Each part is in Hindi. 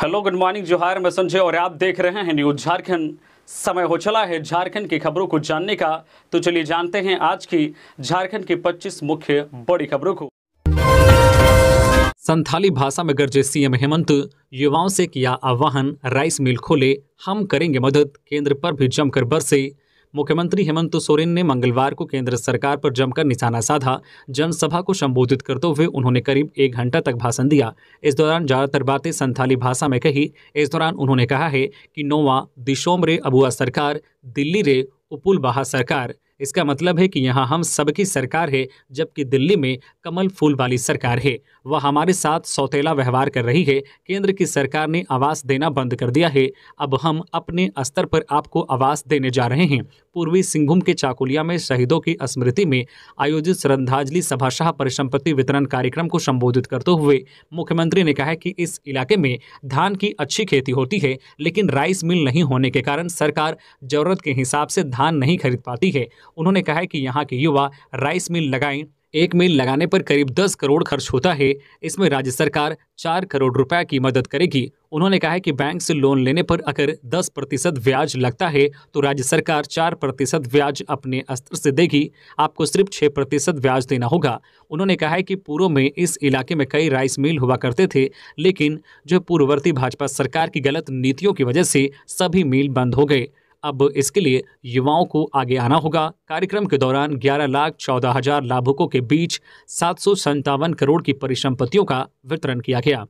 हेलो गुड मॉर्निंग जोहार मैं संजय और आप देख रहे हैं न्यूज झारखंड समय हो चला है झारखंड की खबरों को जानने का तो चलिए जानते हैं आज की झारखंड की 25 मुख्य बड़ी खबरों को संथाली भाषा में गर्जे सीएम हेमंत युवाओं से किया आह्वान राइस मिल खोले हम करेंगे मदद केंद्र पर भी जमकर बरसे मुख्यमंत्री हेमंत सोरेन ने मंगलवार को केंद्र सरकार पर जमकर निशाना साधा जनसभा को संबोधित करते हुए उन्होंने करीब एक घंटा तक भाषण दिया इस दौरान ज़्यादातर बातें संथाली भाषा में कही इस दौरान उन्होंने कहा है कि नोवा दिशोम रे अबुआ सरकार दिल्ली रे उपुल बहा सरकार इसका मतलब है कि यहाँ हम सबकी सरकार है जबकि दिल्ली में कमल फूल वाली सरकार है वह हमारे साथ सौतेला व्यवहार कर रही है केंद्र की सरकार ने आवास देना बंद कर दिया है अब हम अपने स्तर पर आपको आवास देने जा रहे हैं पूर्वी सिंहभूम के चाकुलिया में शहीदों की स्मृति में आयोजित श्रद्धांजलि सभा शाह परिसंपत्ति वितरण कार्यक्रम को संबोधित करते हुए मुख्यमंत्री ने कहा कि इस इलाके में धान की अच्छी खेती होती है लेकिन राइस मिल नहीं होने के कारण सरकार जरूरत के हिसाब से धान नहीं खरीद पाती है उन्होंने कहा है कि यहाँ के युवा राइस मिल लगाएं एक मिल लगाने पर करीब 10 करोड़ खर्च होता है इसमें राज्य सरकार 4 करोड़ रुपए की मदद करेगी उन्होंने कहा है कि बैंक से लोन लेने पर अगर 10 प्रतिशत ब्याज लगता है तो राज्य सरकार 4 प्रतिशत ब्याज अपने स्तर से देगी आपको सिर्फ 6 प्रतिशत ब्याज देना होगा उन्होंने कहा है कि पूर्व में इस इलाके में कई राइस मिल हुआ करते थे लेकिन जो पूर्ववर्ती भाजपा सरकार की गलत नीतियों की वजह से सभी मिल बंद हो गए अब इसके लिए युवाओं को आगे आना होगा कार्यक्रम के दौरान ग्यारह लाख चौदह हजार लाभुकों के बीच सात करोड़ की परिसंपत्तियों का वितरण किया गया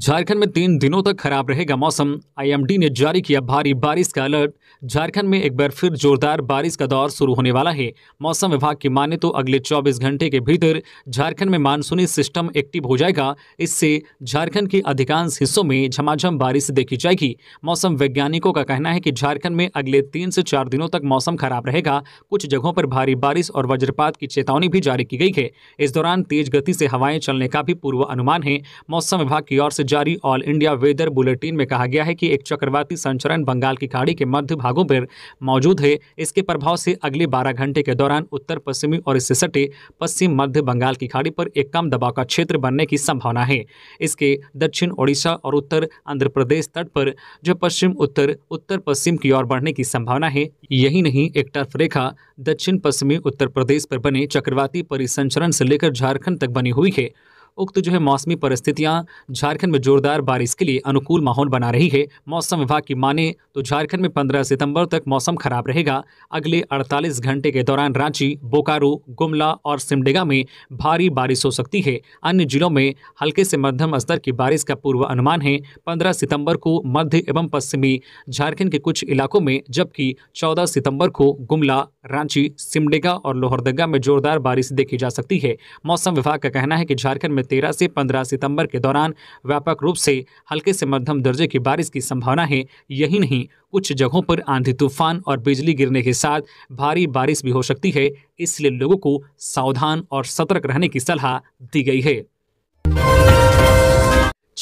झारखंड में तीन दिनों तक खराब रहेगा मौसम आईएमडी ने जारी किया भारी बारिश का अलर्ट झारखंड में एक बार फिर जोरदार बारिश का दौर शुरू होने वाला है मौसम विभाग की माने तो अगले 24 घंटे के भीतर झारखंड में मानसूनी सिस्टम एक्टिव हो जाएगा इससे झारखंड के अधिकांश हिस्सों में झमाझम बारिश देखी जाएगी मौसम वैज्ञानिकों का कहना है कि झारखंड में अगले तीन से चार दिनों तक मौसम खराब रहेगा कुछ जगहों पर भारी बारिश और वज्रपात की चेतावनी भी जारी की गई है इस दौरान तेज गति से हवाएं चलने का भी पूर्व अनुमान है मौसम विभाग की ओर से से जारी ऑल इंडिया वेदर बुलेटिन में कहा गया है कि एक चक्रवाती संचरण बंगाल की खाड़ी के मध्य भागों पर मौजूद है इसके प्रभाव से अगले 12 घंटे के दौरान उत्तर पश्चिमी और इससे सटे पश्चिम मध्य बंगाल की खाड़ी पर एक कम दबाव का क्षेत्र बनने की संभावना है इसके दक्षिण ओडिशा और उत्तर आंध्र प्रदेश तट पर जो पश्चिम उत्तर उत्तर पश्चिम की ओर बढ़ने की संभावना है यही नहीं एक टर्फ रेखा दक्षिण पश्चिमी उत्तर प्रदेश पर बने चक्रवाती परिसंचरण से लेकर झारखंड तक बनी हुई है उक्त जो है मौसमी परिस्थितियाँ झारखंड में जोरदार बारिश के लिए अनुकूल माहौल बना रही है मौसम विभाग की माने तो झारखंड में पंद्रह सितंबर तक मौसम खराब रहेगा अगले अड़तालीस घंटे के दौरान रांची बोकारो गुमला और सिमडेगा में भारी बारिश हो सकती है अन्य जिलों में हल्के से मध्यम स्तर की बारिश का पूर्वानुमान है पंद्रह सितम्बर को मध्य एवं पश्चिमी झारखंड के कुछ इलाकों में जबकि चौदह सितम्बर को गुमला रांची सिमडेगा और लोहरदगा में जोरदार बारिश देखी जा सकती है मौसम विभाग का कहना है कि झारखंड में में 13 से 15 सितंबर के दौरान व्यापक रूप से हल्के से मध्यम दर्जे की बारिश की संभावना है यही नहीं कुछ जगहों पर आंधी तूफान और बिजली गिरने के साथ भारी बारिश भी हो सकती है इसलिए लोगों को सावधान और सतर्क रहने की सलाह दी गई है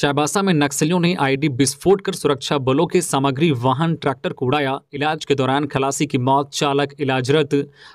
चाईबासा में नक्सलियों ने आईडी विस्फोट कर सुरक्षा बलों के सामग्री वाहन ट्रैक्टर को उड़ाया इलाज के दौरान खलासी की मौत चालक इलाजरत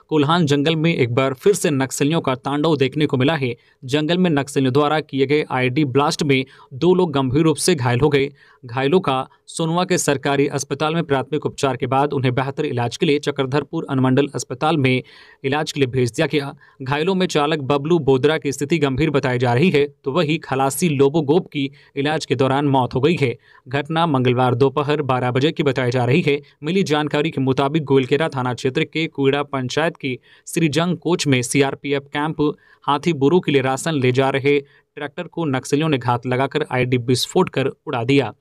कोल्हान जंगल में एक बार फिर से नक्सलियों का तांडव देखने को मिला है जंगल में नक्सलियों द्वारा किए गए आईडी ब्लास्ट में दो लोग गंभीर रूप से घायल हो गए घायलों का सोनवा के सरकारी अस्पताल में प्राथमिक उपचार के बाद उन्हें बेहतर इलाज के लिए चक्रधरपुर अनुमंडल अस्पताल में इलाज के लिए भेज दिया गया घायलों में चालक बबलू बोदरा की स्थिति गंभीर बताई जा रही है तो वही खलासी लोबो गोप की इलाज के दौरान मौत हो गई है घटना मंगलवार दोपहर बारह बजे की बताई जा रही है मिली जानकारी के मुताबिक गोलकेरा थाना क्षेत्र के कुड़ा पंचायत की श्रीजंग कोच में सीआरपीएफ कैंप हाथी बुरू के लिए राशन ले जा रहे ट्रैक्टर को नक्सलियों ने घात लगाकर आईडी विस्फोट कर उड़ा दिया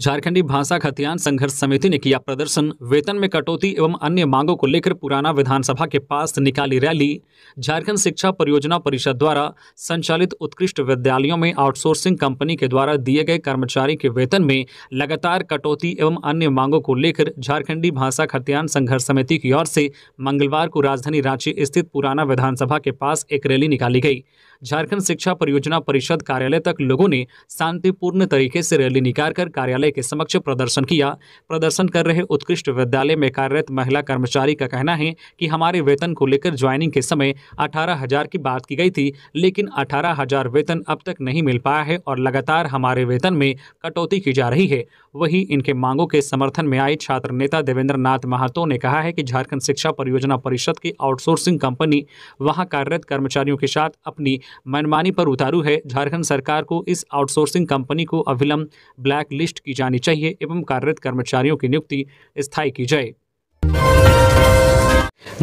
झारखंडी भाषा खतियान संघर्ष समिति ने किया प्रदर्शन वेतन में कटौती एवं अन्य मांगों को लेकर पुराना विधानसभा के पास निकाली रैली झारखंड शिक्षा परियोजना परिषद द्वारा संचालित उत्कृष्ट विद्यालयों में आउटसोर्सिंग कंपनी के द्वारा दिए गए कर्मचारी के वेतन में लगातार कटौती एवं अन्य मांगों को लेकर झारखंडी भाषा खतियान संघर्ष समिति की ओर से मंगलवार को राजधानी रांची स्थित पुराना विधानसभा के पास एक रैली निकाली गई झारखंड शिक्षा परियोजना परिषद कार्यालय तक लोगों ने शांतिपूर्ण तरीके से रैली निकालकर कार्यालय विद्यालय के समक्ष प्रदर्शन किया प्रदर्शन कर रहे उत्कृष्ट विद्यालय में कार्यरत महिला कर्मचारी का कहना है कि हमारे वेतन को लेकर ज्वाइनिंग के समय अठारह हजार की बात की गई थी लेकिन अठारह हजार वेतन अब तक नहीं मिल पाया है और लगातार हमारे वेतन में कटौती की जा रही है वहीं इनके मांगों के समर्थन में आए छात्र नेता देवेंद्र नाथ महातो ने कहा है कि झारखंड शिक्षा परियोजना परिषद की आउटसोर्सिंग कंपनी वहां कार्यरत कर्मचारियों के साथ अपनी मनमानी पर उतारू है झारखंड सरकार को इस आउटसोर्सिंग कंपनी को अविलंब ब्लैक लिस्ट की जानी चाहिए एवं कार्यरत कर्मचारियों की नियुक्ति स्थायी की जाए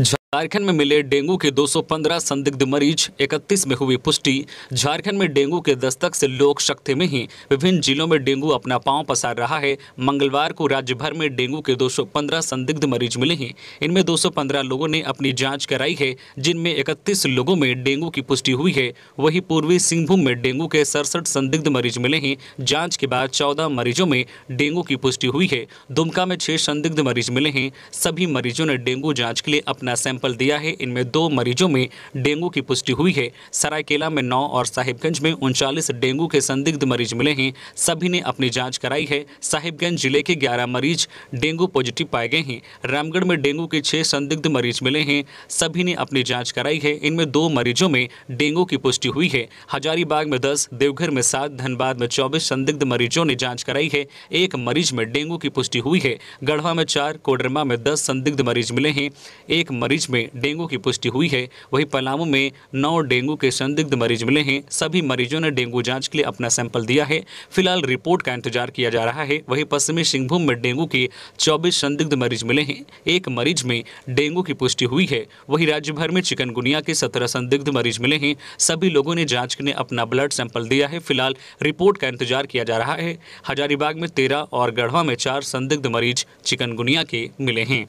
झारखंड में मिले डेंगू के 215 संदिग्ध मरीज 31 में हुई पुष्टि झारखंड में डेंगू के दस्तक से लोक शक्ति में ही विभिन्न जिलों में डेंगू अपना पांव पसार रहा है मंगलवार को राज्य भर में डेंगू के 215 संदिग्ध मरीज मिले हैं इनमें 215 लोगों ने अपनी जांच कराई है जिनमें 31 लोगों में डेंगू की पुष्टि हुई है वही पूर्वी सिंहभूम में डेंगू के सड़सठ संदिग्ध मरीज मिले हैं जाँच के बाद चौदह मरीजों में डेंगू की पुष्टि हुई है दुमका में छह संदिग्ध मरीज मिले हैं सभी मरीजों ने डेंगू जाँच के लिए अपना अपना सैंपल दिया है इनमें दो मरीजों में डेंगू की पुष्टि हुई है सरायकेला में नौ और साहिबगंज में उनचालीस डेंगू के संदिग्ध मरीज मिले हैं सभी ने अपनी जाँच कराई है साहिबगंज जिले के ग्यारह मरीज डेंगू पॉजिटिव पाए गए हैं रामगढ़ में डेंगू के छह संदिग्ध मरीज मिले हैं सभी ने अपनी जांच कराई है इनमें दो मरीजों में डेंगू की पुष्टि हुई है हजारीबाग में दस देवघर में सात धनबाद में चौबीस संदिग्ध मरीजों ने जांच कराई है एक मरीज में डेंगू की पुष्टि हुई है गढ़वा में चार कोडरमा में दस संदिग्ध मरीज मिले हैं एक मरीज में डेंगू की पुष्टि हुई है वहीं पलामू में नौ डेंगू के संदिग्ध मरीज मिले हैं सभी मरीजों ने डेंगू जांच के लिए अपना सैंपल दिया है फिलहाल रिपोर्ट का इंतजार किया जा रहा है वहीं पश्चिमी सिंहभूम में डेंगू के चौबीस संदिग्ध मरीज मिले हैं एक मरीज में डेंगू की पुष्टि हुई है वहीं राज्य भर में चिकनगुनिया के सत्रह संदिग्ध मरीज मिले हैं सभी लोगों ने जाँच के लिए अपना ब्लड सैंपल दिया है फिलहाल रिपोर्ट का इंतजार किया जा रहा है हजारीबाग में तेरह और गढ़वा में चार संदिग्ध मरीज चिकनगुनिया के मिले हैं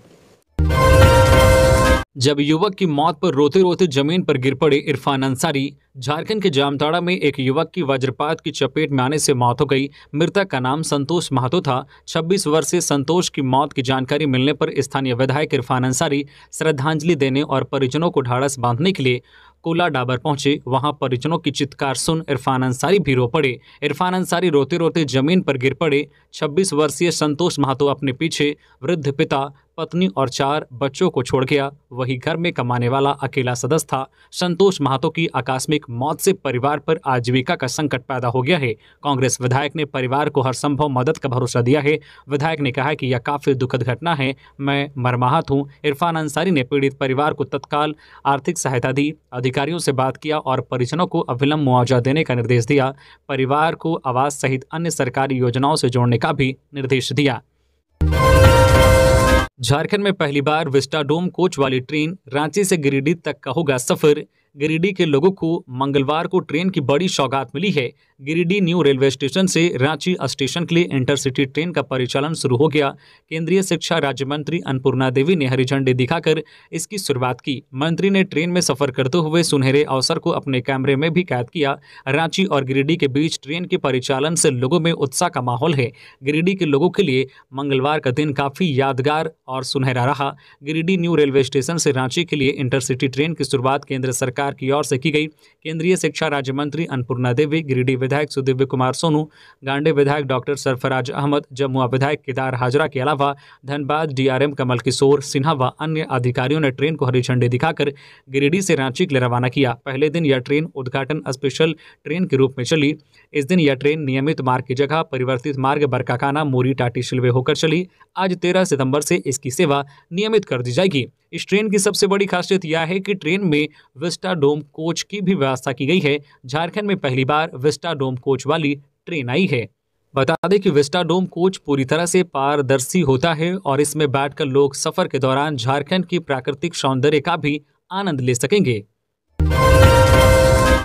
जब युवक की मौत पर रोते रोते जमीन पर गिर पड़े इरफान अंसारी झारखंड के जामताड़ा में एक युवक की वज्रपात की चपेट में आने से मौत हो गई मृतक का नाम संतोष महतो था 26 वर्षीय संतोष की मौत की जानकारी मिलने पर स्थानीय विधायक इरफान अंसारी श्रद्धांजलि देने और परिजनों को ढाड़स बांधने के लिए कोला डाबर पहुंचे वहां परिजनों की चित्कार सुन इरफान अंसारी भी रो पड़े इरफान अंसारी रोते रोते जमीन पर गिर पड़े 26 वर्षीय संतोष महतो अपने पीछे वृद्ध पिता पत्नी और चार बच्चों को छोड़ गया वही घर में कमाने वाला अकेला सदस्य था संतोष महातो की आकस्मिक मौत से परिवार पर आजीविका का संकट पैदा हो गया है कांग्रेस विधायक ने परिवार को हर संभव मदद का भरोसा दिया है विधायक ने कहा कि यह काफी दुखद घटना है मैं मरमाहत हूँ इरफान अंसारी ने पीड़ित परिवार को तत्काल आर्थिक सहायता दी अधिकारियों से बात किया और परिजनों को अविलंब मुआवजा देने का निर्देश दिया परिवार को आवास सहित अन्य सरकारी योजनाओं से जोड़ने का भी निर्देश दिया झारखंड में पहली बार विस्टाडोम कोच वाली ट्रेन रांची से गिरिडीह तक का होगा सफर गिरिडीह के लोगों को मंगलवार को ट्रेन की बड़ी सौगात मिली है गिरिडीह न्यू रेलवे स्टेशन से रांची स्टेशन के लिए इंटरसिटी ट्रेन का परिचालन शुरू हो गया केंद्रीय शिक्षा राज्य मंत्री अन्नपूर्णा देवी ने हरी झंडी दिखाकर इसकी शुरुआत की मंत्री ने ट्रेन में सफर करते हुए सुनहरे अवसर को अपने कैमरे में भी कैद किया रांची और गिरिडीह के बीच ट्रेन के परिचालन से लोगों में उत्साह का माहौल है गिरिडीह के लोगों के लिए मंगलवार का दिन काफ़ी यादगार और सुनहरा रहा गिरिडीह न्यू रेलवे स्टेशन से रांची के लिए इंटरसिटी ट्रेन की शुरुआत केंद्र सरकार की ओर से की गई केंद्रीय शिक्षा राज्य मंत्री अन्नपूर्णा देवी गिरिडीह विधायक सुदिव्य कुमार सोनू गांडे विधायक डॉक्टर सरफराज अहमद जमुआ विधायक केदार हाजरा के अलावा धनबाद डीआरएम कमल किशोर सिन्हा व अन्य अधिकारियों ने ट्रेन को हरी झंडी दिखाकर गिरिडीह से रांची के लिए रवाना किया पहले दिन यह ट्रेन उद्घाटन स्पेशल ट्रेन के रूप में चली इस दिन यह ट्रेन नियमित मार्ग की जगह परिवर्तित मार्ग बरकाकाना मोरी टाटी शिलवे होकर चली आज तेरह सितम्बर से इसकी सेवा नियमित कर दी जाएगी इस ट्रेन की सबसे बड़ी खासियत यह है कि ट्रेन में विस्टा डोम कोच की भी व्यवस्था की गई है झारखंड में पहली बार विस्टा डोम कोच वाली ट्रेन आई है बता दें कि विस्टाडोम कोच पूरी तरह से पारदर्शी होता है और इसमें बैठकर लोग सफर के दौरान झारखंड की प्राकृतिक सौंदर्य का भी आनंद ले सकेंगे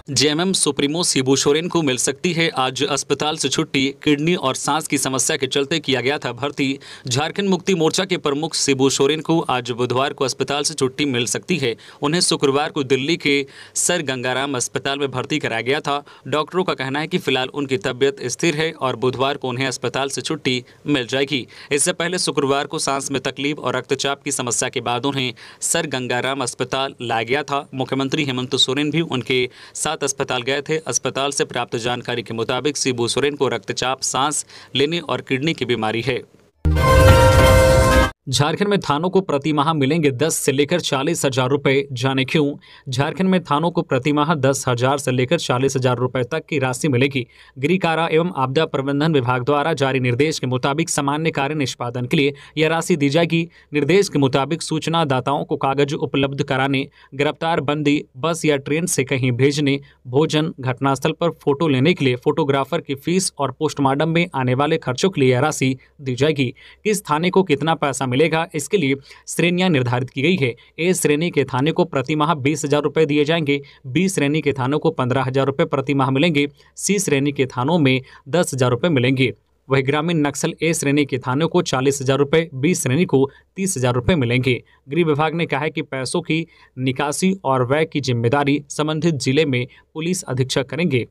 जेएमएम सुप्रीमो सीबू सोरेन को मिल सकती है आज अस्पताल से छुट्टी किडनी और सांस की समस्या के चलते किया गया था भर्ती झारखंड मुक्ति मोर्चा के प्रमुख सीबू सोरेन को आज बुधवार को अस्पताल से छुट्टी मिल सकती है उन्हें शुक्रवार को दिल्ली के सर गंगाराम अस्पताल में भर्ती कराया गया था डॉक्टरों का कहना है कि फिलहाल उनकी तबियत स्थिर है और बुधवार को उन्हें अस्पताल से छुट्टी मिल जाएगी इससे पहले शुक्रवार को सांस में तकलीफ और रक्तचाप की समस्या के बाद उन्हें सर गंगाराम अस्पताल लाया गया था मुख्यमंत्री हेमंत सोरेन भी उनके साथ साथ अस्पताल गए थे अस्पताल से प्राप्त जानकारी के मुताबिक सीबू सोरेन को रक्तचाप सांस लेने और किडनी की बीमारी है झारखंड में थानों को प्रतिमाह मिलेंगे दस से लेकर चालीस हजार रुपए जाने क्यों झारखंड में थानों को प्रतिमाह दस हजार से लेकर चालीस हजार रुपये तक की राशि मिलेगी गृह कारा एवं आपदा प्रबंधन विभाग द्वारा जारी निर्देश के मुताबिक सामान्य कार्य निष्पादन के लिए यह राशि दी जाएगी निर्देश के मुताबिक सूचनादाताओं को कागज उपलब्ध कराने गिरफ्तार बंदी बस या ट्रेन से कहीं भेजने भोजन घटनास्थल पर फोटो लेने के लिए फोटोग्राफर की फीस और पोस्टमार्टम में आने वाले खर्चों के लिए यह राशि दी जाएगी किस थाने को कितना पैसा मिलेगा इसके लिए श्रेणियां निर्धारित की गई है ए श्रेणी के थाने को प्रतिमाह बीस हज़ार रुपए दिए जाएंगे बी श्रेणी के थानों को पंद्रह हज़ार रुपये प्रतिमाह मिलेंगे सी श्रेणी के थानों में दस हज़ार रुपए मिलेंगे वही ग्रामीण नक्सल ए श्रेणी के थानों को चालीस हजार रुपये बी श्रेणी को तीस हजार रुपये मिलेंगे गृह विभाग ने कहा है कि पैसों की निकासी और व्यय की जिम्मेदारी संबंधित जिले में पुलिस अधीक्षक करेंगे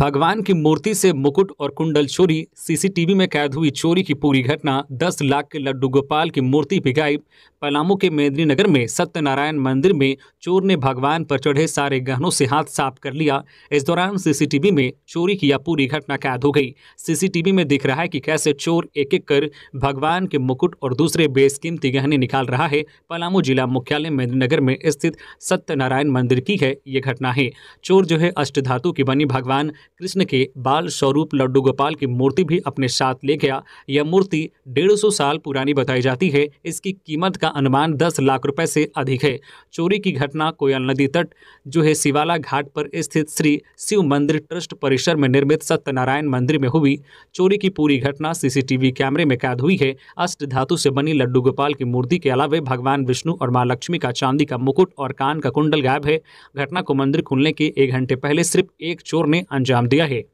भगवान की मूर्ति से मुकुट और कुंडल चोरी सीसीटीवी में कैद हुई चोरी की पूरी घटना 10 लाख के लड्डू गोपाल की मूर्ति भी गायब पलामू के मेदिनी नगर में सत्यनारायण मंदिर में चोर ने भगवान पर चढ़े सारे गहनों से हाथ साफ कर लिया इस दौरान सीसीटीवी में चोरी की यह पूरी घटना कैद हो गई सीसीटीवी में दिख रहा है कि कैसे चोर एक एक कर भगवान के मुकुट और दूसरे बेसकीमती गहने निकाल रहा है पलामू जिला मुख्यालय मेदिनी नगर में स्थित सत्यनारायण मंदिर की है ये घटना है चोर जो है धातु की बनी भगवान कृष्ण के बाल स्वरूप लड्डू गोपाल की मूर्ति भी अपने साथ ले गया यह मूर्ति डेढ़ सौ साल पुरानी बताई जाती है इसकी कीमत का अनुमान दस लाख रुपए से अधिक है चोरी की घटना कोयल नदी तट जो है शिवाला घाट पर स्थित श्री शिव मंदिर ट्रस्ट परिसर में निर्मित सत्यनारायण मंदिर में हुई चोरी की पूरी घटना सीसीटीवी कैमरे में कैद हुई है अष्ट धातु से बनी लड्डू गोपाल की मूर्ति के अलावे भगवान विष्णु और माँ लक्ष्मी का चांदी का मुकुट और कान का कुंडल गायब है घटना को मंदिर खुलने के एक घंटे पहले सिर्फ एक चोर ने अंजाम दिया है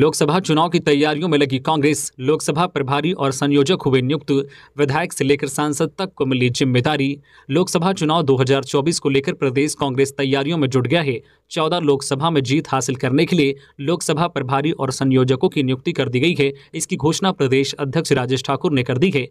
लोकसभा चुनाव की तैयारियों में लगी कांग्रेस लोकसभा प्रभारी और संयोजक हुए नियुक्त विधायक से लेकर सांसद तक को मिली जिम्मेदारी लोकसभा चुनाव 2024 को लेकर प्रदेश कांग्रेस तैयारियों में जुट गया है चौदह लोकसभा में जीत हासिल करने के लिए लोकसभा प्रभारी और संयोजकों की नियुक्ति कर दी गई है इसकी घोषणा प्रदेश अध्यक्ष राजेश ठाकुर ने कर दी है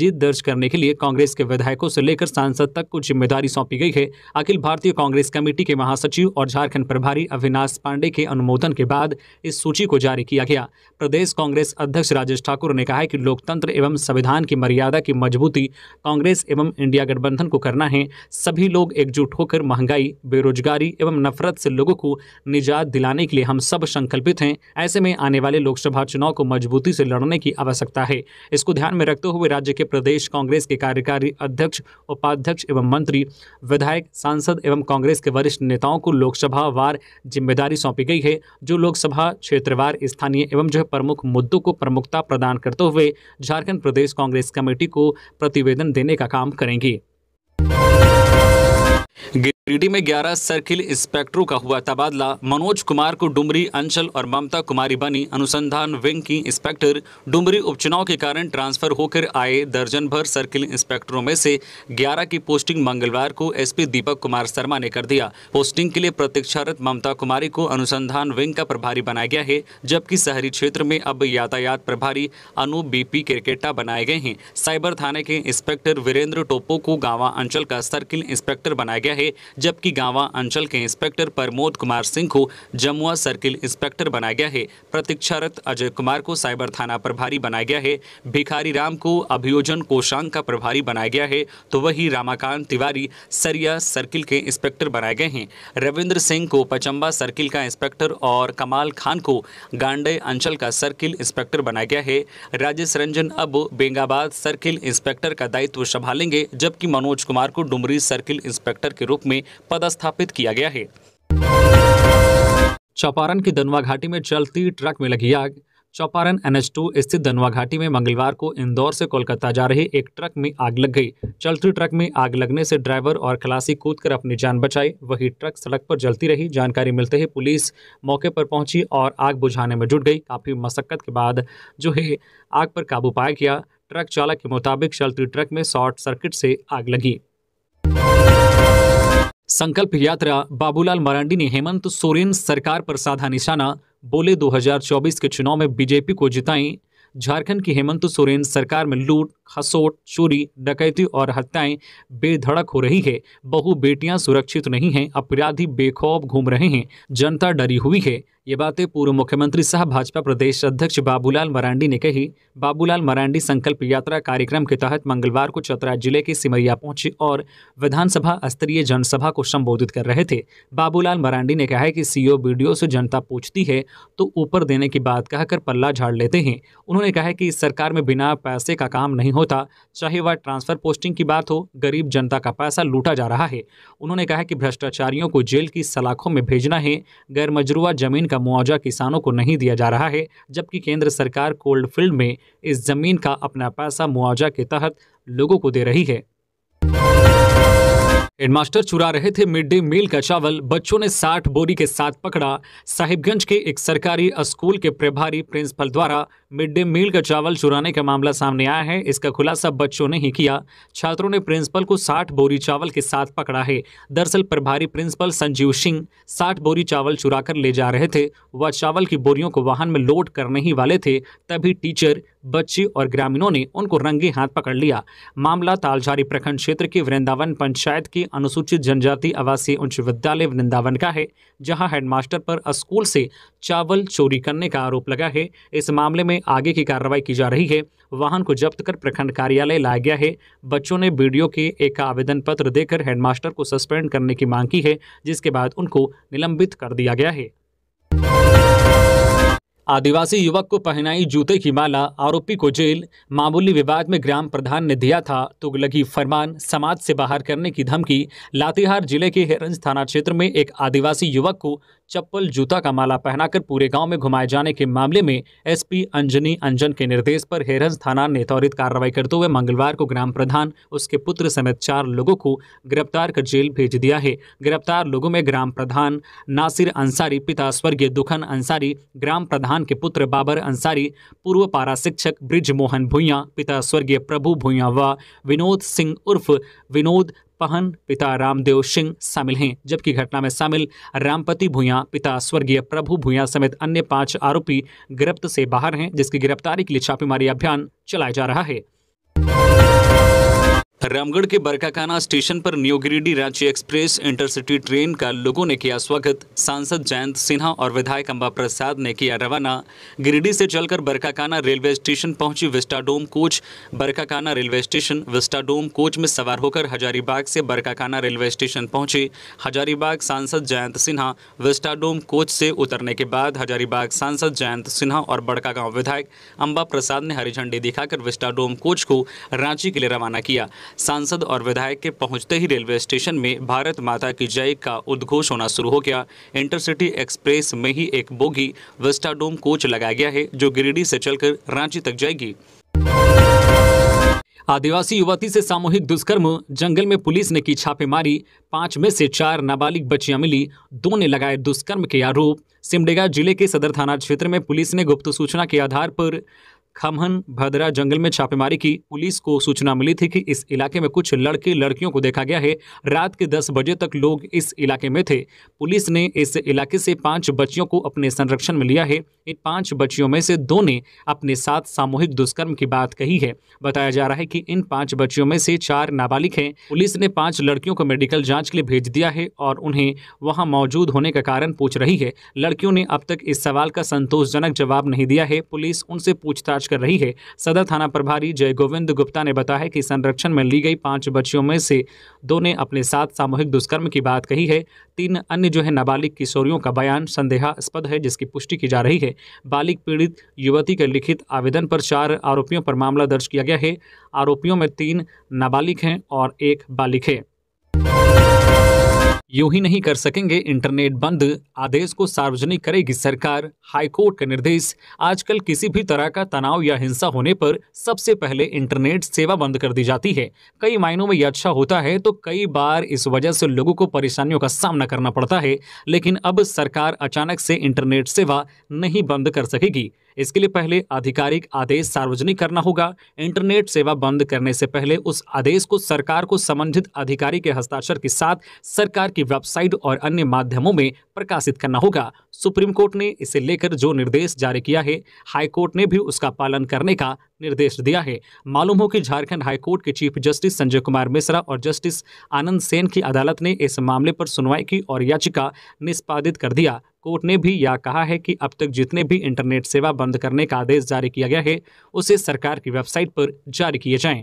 जीत दर्ज करने के लिए कांग्रेस के विधायकों से लेकर सांसद तक को जिम्मेदारी सौंपी गई है अखिल भारतीय कांग्रेस कमेटी के महासचिव और झारखंड प्रभारी अविनाश पांडे के अनुमोदन के बाद इस सूची को जारी किया गया प्रदेश कांग्रेस अध्यक्ष राजेश ठाकुर ने कहा है कि लोकतंत्र एवं संविधान की मर्यादा की मजबूती कांग्रेस एवं इंडिया गठबंधन को करना है सभी लोग एकजुट होकर महंगाई बेरोजगारी एवं नफरत से लोगों को निजात दिलाने के लिए हम सब संकल्पित हैं ऐसे में आने वाले लोकसभा चुनाव को मजबूती से लड़ने की आवश्यकता है इसको ध्यान में रखते हुए राज्य के प्रदेश कांग्रेस के कार्यकारी अध्यक्ष उपाध्यक्ष एवं मंत्री विधायक सांसद एवं कांग्रेस के वरिष्ठ नेताओं को लोकसभा वार जिम्मेदारी सौंपी गई है जो लोकसभा क्षेत्रवार स्थानीय एवं जो प्रमुख मुद्दों को प्रमुखता प्रदान करते हुए झारखंड प्रदेश कांग्रेस कमेटी को प्रतिवेदन देने का काम करेंगी गिरिडीह में 11 सर्किल इंस्पेक्टरों का हुआ तबादला मनोज कुमार को डुमरी अंचल और ममता कुमारी बनी अनुसंधान विंग की इंस्पेक्टर डुमरी उपचुनाव के कारण ट्रांसफर होकर आए दर्जन भर सर्किल इंस्पेक्टरों में से 11 की पोस्टिंग मंगलवार को एसपी दीपक कुमार शर्मा ने कर दिया पोस्टिंग के लिए प्रतीक्षारत ममता कुमारी को अनुसंधान विंग का प्रभारी बनाया गया है जबकि शहरी क्षेत्र में अब यातायात प्रभारी अनु बी क्रिकेटा बनाए गए हैं साइबर थाने के इंस्पेक्टर वीरेंद्र टोपो को गांवा अंचल का सर्किल इंस्पेक्टर बनाया गया है जबकि गांवा अंचल के इंस्पेक्टर प्रमोद कुमार सिंह को जमुआ सर्किल इंस्पेक्टर बनाया गया है प्रतीक्षारत अजय कुमार को साइबर थाना प्रभारी बनाया गया है भिखारी राम को अभियोजन कोषांग का प्रभारी बनाया गया है तो वही रामाकांत तिवारी सरिया सर्किल के इंस्पेक्टर बनाए गए हैं रविंद्र सिंह को पचम्बा सर्किल का इंस्पेक्टर और कमाल खान को गांडे अंचल का सर्किल इंस्पेक्टर बनाया गया है राजेश रंजन अब बेंगाबाद सर्किल इंस्पेक्टर का दायित्व संभालेंगे जबकि मनोज कुमार को डुमरी सर्किल इंस्पेक्टर के रूप में पदस्थापित किया गया है चौपारण की दनवा घाटी में चलती ट्रक में लगी आग चौपारण एनएच टू स्थित दनवा घाटी में मंगलवार को इंदौर से कोलकाता जा रहे एक ट्रक में आग लग गई चलती ट्रक में आग लगने से ड्राइवर और खलासी कूदकर अपनी जान बचाई वही ट्रक सड़क पर जलती रही जानकारी मिलते ही पुलिस मौके पर पहुंची और आग बुझाने में जुट गई काफी मशक्कत के बाद जो है आग पर काबू पाया गया ट्रक चालक के मुताबिक चलती ट्रक में शॉर्ट सर्किट से आग लगी संकल्प यात्रा बाबूलाल मरांडी ने हेमंत सोरेन सरकार पर साधा निशाना बोले 2024 के चुनाव में बीजेपी को जिताएं झारखंड की हेमंत सोरेन सरकार में लूट खसोट चोरी डकैती और हत्याएं बेधड़क हो रही है बहु बेटियां सुरक्षित नहीं हैं अपराधी बेखौफ घूम रहे हैं जनता डरी हुई है ये बातें पूर्व मुख्यमंत्री सह भाजपा प्रदेश अध्यक्ष बाबूलाल मरांडी ने कही बाबूलाल मरांडी संकल्प यात्रा कार्यक्रम के तहत मंगलवार को चतरा जिले के सिमरिया पहुंचे और विधानसभा स्तरीय जनसभा को संबोधित कर रहे थे बाबूलाल मरांडी ने कहा है कि सीओ वीडियो से जनता पूछती है तो ऊपर देने की बात कहकर पल्ला झाड़ लेते हैं उन्होंने कहा है कि इस सरकार में बिना पैसे का काम नहीं होता चाहे वह ट्रांसफर पोस्टिंग की बात हो गरीब जनता का पैसा लूटा जा रहा है उन्होंने कहा कि भ्रष्टाचारियों को जेल की सलाखों में भेजना है गैर मजरुआ जमीन का मुआवजा किसानों को नहीं दिया जा रहा है जबकि केंद्र सरकार कोल्ड फील्ड में इस जमीन का अपना पैसा मुआवजा के तहत लोगों को दे रही है हेडमास्टर चुरा रहे थे मिड डे मील का चावल बच्चों ने साठ बोरी के साथ पकड़ा साहिबगंज के एक सरकारी स्कूल के प्रभारी प्रिंसिपल द्वारा मिड डे मील का चावल चुराने का मामला सामने आया है इसका खुलासा बच्चों ने ही किया छात्रों ने प्रिंसिपल को साठ बोरी चावल के साथ पकड़ा है दरअसल प्रभारी प्रिंसिपल संजीव सिंह साठ बोरी चावल चुरा ले जा रहे थे वह चावल की बोरियों को वाहन में लोड करने ही वाले थे तभी टीचर बच्ची और ग्रामीणों ने उनको रंगे हाथ पकड़ लिया मामला तालझारी प्रखंड क्षेत्र की वृंदावन पंचायत के अनुसूचित जनजाति आवासीय उच्च विद्यालय वृंदावन का है जहां हेडमास्टर पर स्कूल से चावल चोरी करने का आरोप लगा है इस मामले में आगे की कार्रवाई की जा रही है वाहन को जब्त कर प्रखंड कार्यालय लाया गया है बच्चों ने बीडीओ के एक आवेदन पत्र देकर हेडमास्टर को सस्पेंड करने की मांग की है जिसके बाद उनको निलंबित कर दिया गया है आदिवासी युवक को पहनाई जूते की माला आरोपी को जेल मामूली विवाद में ग्राम प्रधान ने दिया था तो लगी फरमान समाज से बाहर करने की धमकी लातेहार जिले के हेरंज थाना क्षेत्र में एक आदिवासी युवक को चप्पल जूता का माला पहनाकर पूरे गांव में घुमाए जाने के मामले में एसपी अंजनी अंजन के निर्देश पर हेरंज थाना ने त्वरित कार्रवाई करते हुए मंगलवार को ग्राम प्रधान उसके पुत्र समेत चार लोगों को गिरफ्तार कर जेल भेज दिया है गिरफ्तार लोगों में ग्राम प्रधान नासिर अंसारी पिता स्वर्गीय दुखन अंसारी ग्राम प्रधान के पुत्र बाबर अंसारी पूर्व पारा शिक्षक ब्रिज मोहन भूया पिता स्वर्गीय प्रभु भुइया व विनोद सिंह उर्फ विनोद पहन पिता रामदेव सिंह शामिल हैं जबकि घटना में शामिल रामपति भूया पिता स्वर्गीय प्रभु भूया समेत अन्य पांच आरोपी गिरफ्त से बाहर हैं जिसकी गिरफ्तारी के लिए छापेमारी अभियान चलाया जा रहा है रामगढ़ के बरकाकाना स्टेशन पर new Ranchi express intercity train का लोगों ने किया स्वागत सांसद जयंत सिन्हा और विधायक अम्बा प्रसाद ने किया रवाना गिरिडीह से चलकर बरकाकाना रेलवे स्टेशन पहुंची Vistadome coach Barkakana railway station Vistadome coach में सवार होकर हजारीबाग से बरकाकाना रेलवे स्टेशन पहुंचे हजारीबाग सांसद जयंत सिन्हा विस्टाडोम कोच से उतरने के बाद हजारीबाग सांसद जयंत सिन्हा और बड़कागांव विधायक अम्बा प्रसाद ने हरी झंडी दिखाकर विस्टाडोम कोच को रांची के लिए रवाना किया सांसद और विधायक के पहुंचते ही रेलवे स्टेशन में भारत माता की जय का उद्घोष होना शुरू हो गया इंटरसिटी एक्सप्रेस में ही एक बोगी वेस्टाडोम कोच लगाया गया है जो गिरिडीह से चलकर रांची तक जाएगी आदिवासी युवती से सामूहिक दुष्कर्म जंगल में पुलिस ने की छापेमारी पांच में से चार नाबालिग बच्चियां मिली दो ने लगाए दुष्कर्म के आरोप सिमडेगा जिले के सदर थाना क्षेत्र में पुलिस ने गुप्त सूचना के आधार पर खमहन भदरा जंगल में छापेमारी की पुलिस को सूचना मिली थी कि इस इलाके में कुछ लड़के लड़कियों को देखा गया है रात के 10 बजे तक लोग इस इलाके में थे पुलिस ने इस इलाके से पांच बच्चियों को अपने संरक्षण में लिया है इन पांच बच्चियों में से दो ने अपने साथ सामूहिक दुष्कर्म की बात कही है बताया जा रहा है कि इन पांच बच्चियों में से चार नाबालिग हैं पुलिस ने पांच लड़कियों को मेडिकल जाँच के लिए भेज दिया है और उन्हें वहाँ मौजूद होने का कारण पूछ रही है लड़कियों ने अब तक इस सवाल का संतोषजनक जवाब नहीं दिया है पुलिस उनसे पूछताछ जांच कर रही है सदर थाना प्रभारी जय गोविंद गुप्ता ने बताया कि संरक्षण में ली गई पांच बच्चियों में से दो ने अपने साथ सामूहिक दुष्कर्म की बात कही है तीन अन्य जो है नाबालिग किशोरियों का बयान संदेहास्पद है जिसकी पुष्टि की जा रही है बालिक पीड़ित युवती के लिखित आवेदन पर चार आरोपियों पर मामला दर्ज किया गया है आरोपियों में तीन नाबालिग हैं और एक बालिक है यू ही नहीं कर सकेंगे इंटरनेट बंद आदेश को सार्वजनिक करेगी सरकार हाईकोर्ट का निर्देश आजकल किसी भी तरह का तनाव या हिंसा होने पर सबसे पहले इंटरनेट सेवा बंद कर दी जाती है कई मायनों में यह अच्छा होता है तो कई बार इस वजह से लोगों को परेशानियों का सामना करना पड़ता है लेकिन अब सरकार अचानक से इंटरनेट सेवा नहीं बंद कर सकेगी इसके लिए पहले आधिकारिक आदेश सार्वजनिक करना होगा इंटरनेट सेवा बंद करने से पहले उस आदेश को सरकार को संबंधित अधिकारी के हस्ताक्षर के साथ सरकार की वेबसाइट और अन्य माध्यमों में प्रकाशित करना होगा सुप्रीम कोर्ट ने इसे लेकर जो निर्देश जारी किया है हाईकोर्ट ने भी उसका पालन करने का निर्देश दिया है मालूम हो कि झारखंड हाईकोर्ट के चीफ जस्टिस संजय कुमार मिश्रा और जस्टिस आनंद सेन की अदालत ने इस मामले पर सुनवाई की और याचिका निष्पादित कर दिया कोर्ट ने भी यह कहा है कि अब तक जितने भी इंटरनेट सेवा बंद करने का आदेश जारी किया गया है उसे सरकार की वेबसाइट पर जारी किए जाएं।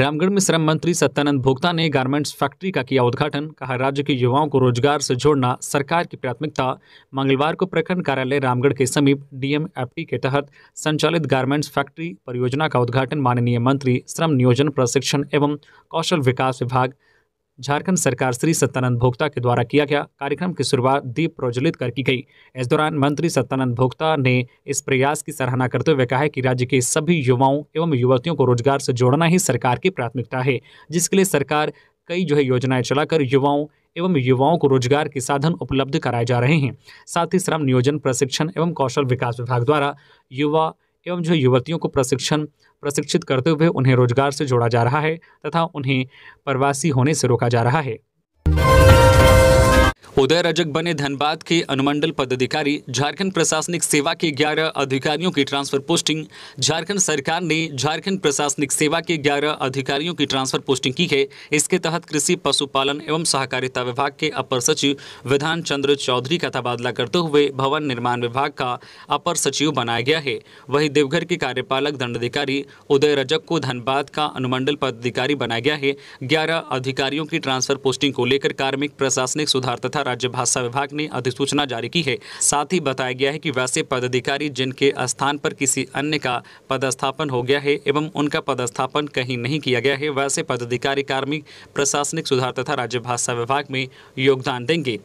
रामगढ़ में श्रम मंत्री सत्यानंद भोक्ता ने गारमेंट्स फैक्ट्री का किया उद्घाटन कहा राज्य के युवाओं को रोजगार से जोड़ना सरकार की प्राथमिकता मंगलवार को प्रखंड कार्यालय रामगढ़ के समीप डीएम एफटी के तहत संचालित गारमेंट्स फैक्ट्री परियोजना का उद्घाटन माननीय मंत्री श्रम नियोजन प्रशिक्षण एवं कौशल विकास विभाग झारखंड सरकार श्री सत्यानंद भोक्ता के द्वारा किया गया कार्यक्रम की शुरुआत दीप प्रज्वलित कर की गई इस दौरान मंत्री सत्यानंद भोक्ता ने इस प्रयास की सराहना करते हुए कहा है कि राज्य के सभी युवाओं एवं युवतियों को रोजगार से जोड़ना ही सरकार की प्राथमिकता है जिसके लिए सरकार कई जो है योजनाएं चलाकर युवाओं एवं युवाओं को रोजगार के साधन उपलब्ध कराए जा रहे हैं साथ ही श्रम नियोजन प्रशिक्षण एवं कौशल विकास विभाग द्वारा युवा एवं जो युवतियों को प्रशिक्षण प्रशिक्षित करते हुए उन्हें रोजगार से जोड़ा जा रहा है तथा उन्हें प्रवासी होने से रोका जा रहा है उदय रजक बने धनबाद के अनुमंडल पदाधिकारी झारखंड प्रशासनिक सेवा के 11 अधिकारियों की ट्रांसफर पोस्टिंग झारखंड सरकार ने झारखंड प्रशासनिक सेवा के 11 अधिकारियों की ट्रांसफर पोस्टिंग की है इसके तहत कृषि पशुपालन एवं सहकारिता विभाग के अपर सचिव विधान चंद्र चौधरी का तबादला करते हुए भवन निर्माण विभाग का अपर सचिव बनाया गया है वही देवघर के कार्यपालक दंडाधिकारी उदय रजक को धनबाद का अनुमंडल पदाधिकारी बनाया गया है ग्यारह अधिकारियों की ट्रांसफर पोस्टिंग को लेकर कार्मिक प्रशासनिक सुधार तथा राज्य भाषा विभाग ने अधिसूचना जारी की है साथ ही बताया गया है कि वैसे पदाधिकारी जिनके स्थान पर किसी अन्य का पदस्थापन हो गया है एवं उनका पदस्थापन कहीं नहीं किया गया है वैसे पदाधिकारी कार्मिक प्रशासनिक सुधार तथा राज्य भाषा विभाग में योगदान देंगे